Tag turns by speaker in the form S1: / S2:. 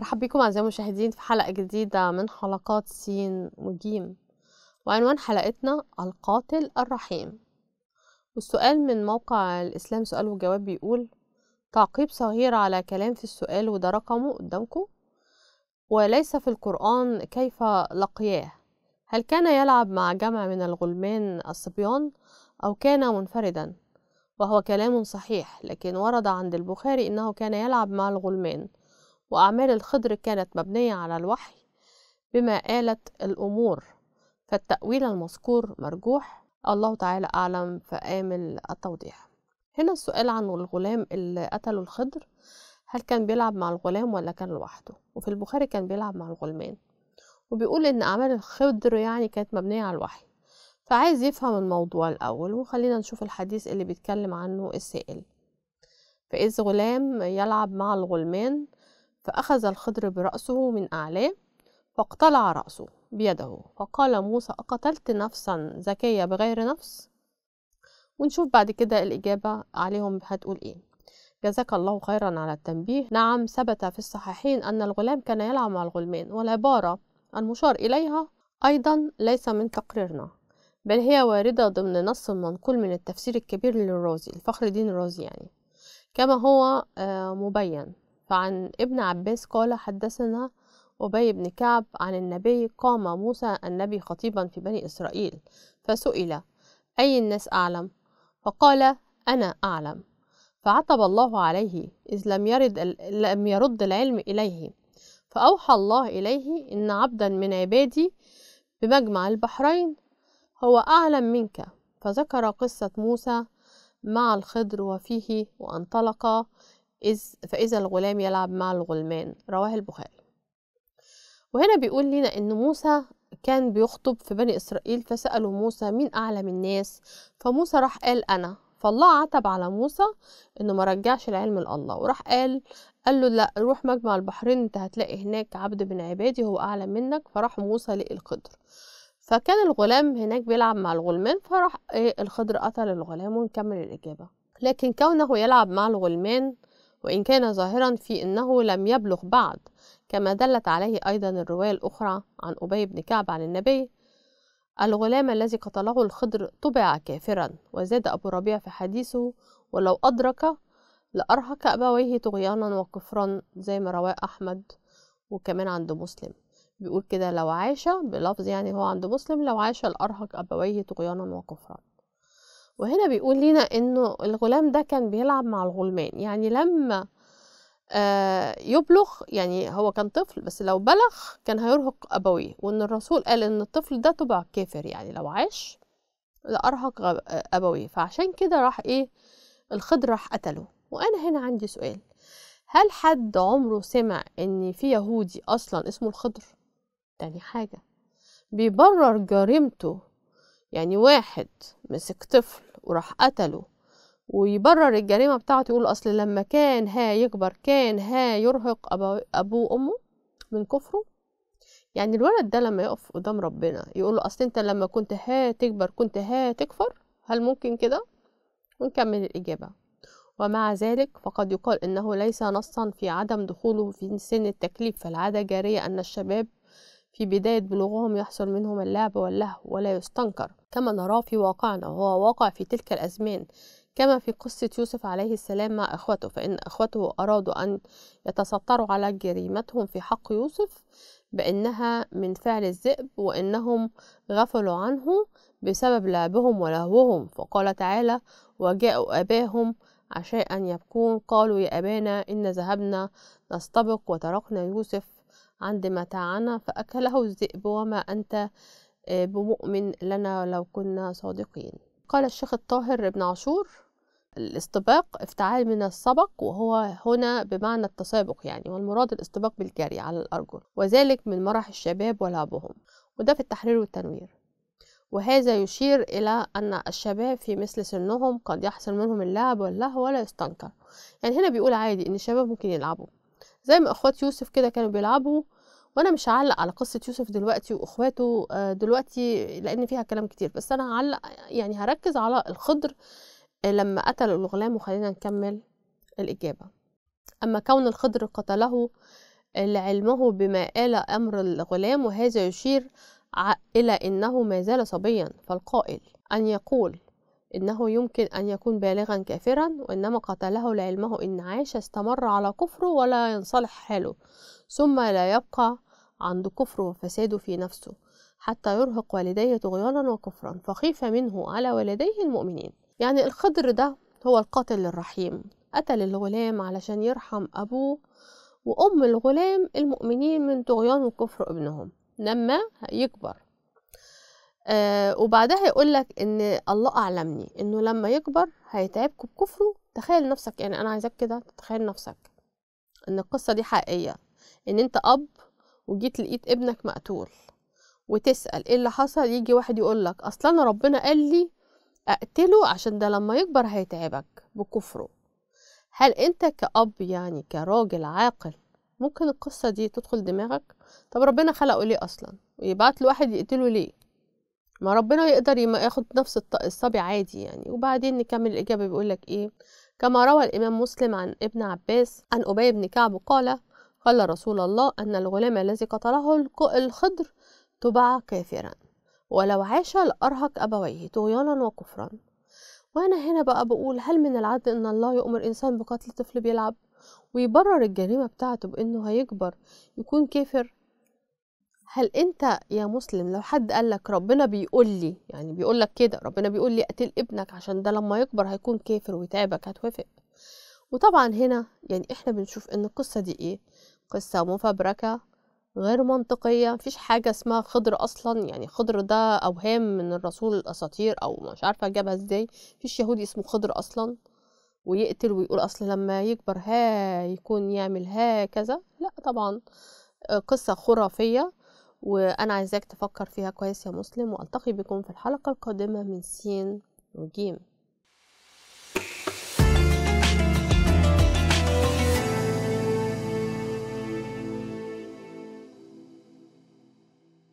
S1: مرحبا بكم أعزائي المشاهدين في حلقة جديدة من حلقات سين وجيم وعنوان حلقتنا القاتل الرحيم والسؤال من موقع الإسلام سؤال وجواب بيقول تعقيب صغير على كلام في السؤال وده رقمه قدامكم وليس في القرآن كيف لقياه هل كان يلعب مع جمع من الغلمان الصبيان أو كان منفردا وهو كلام صحيح لكن ورد عند البخاري أنه كان يلعب مع الغلمان وأعمال الخضر كانت مبنية على الوحي بما آلت الأمور فالتأويل المذكور مرجوح الله تعالى أعلم فآمل التوضيح هنا السؤال عن الغلام اللي قتله الخضر هل كان بيلعب مع الغلام ولا كان لوحده وفي البخاري كان بيلعب مع الغلمان وبيقول ان اعمال الخضر يعني كانت مبنيه على الوحي فعايز يفهم الموضوع الاول وخلينا نشوف الحديث اللي بيتكلم عنه السائل فاذ غلام يلعب مع الغلمان فأخذ الخضر برأسه من أعلاه فاقتلع رأسه بيده فقال موسى أقتلت نفسا زكية بغير نفس ونشوف بعد كده الإجابة عليهم هتقول إيه جزاك الله خيرا على التنبيه نعم ثبت في الصحيحين أن الغلام كان يلعب مع الغلمان والعبارة المشار إليها أيضا ليس من تقريرنا بل هي واردة ضمن نص منقول من التفسير الكبير للرازي الفخر الدين الرازي يعني كما هو آه، مبين فعن ابن عباس قال حدثنا أبي بن كعب عن النبي قام موسى النبي خطيبا في بني إسرائيل فسئل أي الناس أعلم فقال أنا أعلم فعتب الله عليه إذ لم يرد, لم يرد العلم إليه فأوحى الله إليه إن عبدا من عبادي بمجمع البحرين هو أعلم منك فذكر قصة موسى مع الخضر وفيه وانطلق إذ فإذا الغلام يلعب مع الغلمان رواه البخاري وهنا بيقول لنا إن موسى كان بيخطب في بني إسرائيل فسألوا موسى مين أعلم الناس فموسى راح قال أنا فالله عتب على موسى إنه ما رجعش العلم لله وراح قال قال له لا روح مجمع البحرين انت هتلاقي هناك عبد من عبادي هو أعلم منك فراح موسى لقي القدر فكان الغلام هناك بيلعب مع الغلمان فراح إيه الخضر قتل الغلام ونكمل الإجابة لكن كونه يلعب مع الغلمان وإن كان ظاهرا في أنه لم يبلغ بعد كما دلت عليه أيضا الرواية الأخرى عن أبي بن كعب عن النبي الغلام الذي قتله الخضر طبع كافرا وزاد أبو ربيع في حديثه ولو أدرك لأرهق أبويه طغيانا وكفرا زي ما رواه أحمد وكمان عند مسلم بيقول كده لو عاش بلفظ يعني هو عند مسلم لو عاش لأرهق أبويه طغيانا وكفرا وهنا بيقول لنا انه الغلام ده كان بيلعب مع الغلمان يعني لما آه، يبلغ يعني هو كان طفل بس لو بلغ كان هيرهق أبويه وإن الرسول قال إن الطفل ده تبع كافر يعني لو عاش لأرهق آه، أبويه فعشان كده راح إيه الخضر راح قتله وأنا هنا عندي سؤال هل حد عمره سمع إن في يهودي أصلا اسمه الخضر؟ تاني حاجة بيبرر جريمته يعني واحد مسك طفل وراح قتله ويبرر الجريمة بتاعته يقول أصل لما كان ها يكبر كان ها يرهق أبوه وأمه من كفره يعني الولد ده لما يقف قدام ربنا يقول له أصل أنت لما كنت ها تكبر كنت ها تكفر هل ممكن كده؟ ونكمل الإجابة ومع ذلك فقد يقال إنه ليس نصا في عدم دخوله في سن التكليف فالعادة جارية أن الشباب في بداية بلوغهم يحصل منهم اللعب واللهو ولا يستنكر كما نراه في واقعنا وهو واقع في تلك الأزمان كما في قصة يوسف عليه السلام مع أخوته فإن أخوته أرادوا أن يتستروا على جريمتهم في حق يوسف بأنها من فعل الذئب وأنهم غفلوا عنه بسبب لعبهم ولهوهم فقال تعالى وجاءوا أباهم عشان أن يبكون قالوا يا أبانا إن ذهبنا نستبق وتركنا يوسف عند متاعنا فأكله الذئب وما أنت آه، بمؤمن لنا لو كنا صادقين قال الشيخ الطاهر بن عاشور الاستباق افتعال من السبق وهو هنا بمعنى التسابق يعني والمراد الاستباق بالجري على الأرجل وذلك من مرح الشباب ولعبهم وده في التحرير والتنوير وهذا يشير إلى أن الشباب في مثل سنهم قد يحصل منهم اللعب واللهو ولا يستنكر يعني هنا بيقول عادي إن الشباب ممكن يلعبوا زي ما أخوات يوسف كده كانوا بيلعبوا وانا مش هعلق على قصه يوسف دلوقتي واخواته آه، دلوقتي لان فيها كلام كتير بس انا هعلق يعني هركز على الخضر آه، لما قتل الغلام وخلينا نكمل الاجابه اما كون الخضر قتله آه، لعلمه بما قال أمر الغلام وهذا يشير إلى أنه ما زال صبيا فالقائل أن يقول إنه يمكن أن يكون بالغا كافرا وإنما قتله لعلمه إن عاش استمر على كفره ولا ينصلح حاله ثم لا يبقى عند كفره وفساده في نفسه حتى يرهق والديه طغيانا وكفرا فخيف منه على والديه المؤمنين يعني الخضر ده هو القاتل الرحيم قتل الغلام علشان يرحم أبوه وأم الغلام المؤمنين من طغيان وكفر ابنهم لما يكبر آه وبعدها يقول لك ان الله اعلمني انه لما يكبر هيتعبكم بكفره تخيل نفسك يعني انا عايزاك كده تتخيل نفسك ان القصه دي حقيقيه ان انت اب وجيت لقيت ابنك مقتول وتسال ايه اللي حصل يجي واحد يقول لك اصلا انا ربنا قال لي اقتله عشان ده لما يكبر هيتعبك بكفره هل انت كاب يعني كراجل عاقل ممكن القصه دي تدخل دماغك طب ربنا خلقه ليه اصلا ويبعت له واحد يقتله ليه ما ربنا يقدر ياخد نفس الصبي عادي يعني وبعدين نكمل الإجابة بيقولك إيه كما روى الإمام مسلم عن ابن عباس عن أبي بن كعب قال قال رسول الله أن الغلام الذي قتله الخضر تباع كافرا ولو عاش لأرهق أبويه طغيانا وكفرا وأنا هنا بقى بقول هل من العدل إن الله يؤمر إنسان بقتل طفل بيلعب ويبرر الجريمة بتاعته بإنه هيكبر يكون كافر هل انت يا مسلم لو حد قال لك ربنا بيقول لي يعني بيقول لك كده ربنا بيقول لي اقتل ابنك عشان ده لما يكبر هيكون كافر ويتعبك هتوافق وطبعا هنا يعني احنا بنشوف ان القصه دي ايه قصه مفبركه غير منطقيه مفيش حاجه اسمها خضر اصلا يعني خضر ده اوهام من الرسول الاساطير او مش عارفه جابها ازاي مفيش يهودي اسمه خضر اصلا ويقتل ويقول اصل لما يكبر ها يكون يعمل هكذا لا طبعا آه، قصه خرافيه وأنا عايزاك تفكر فيها كويس يا مسلم وألتقي بكم في الحلقة القادمة من سين وجيم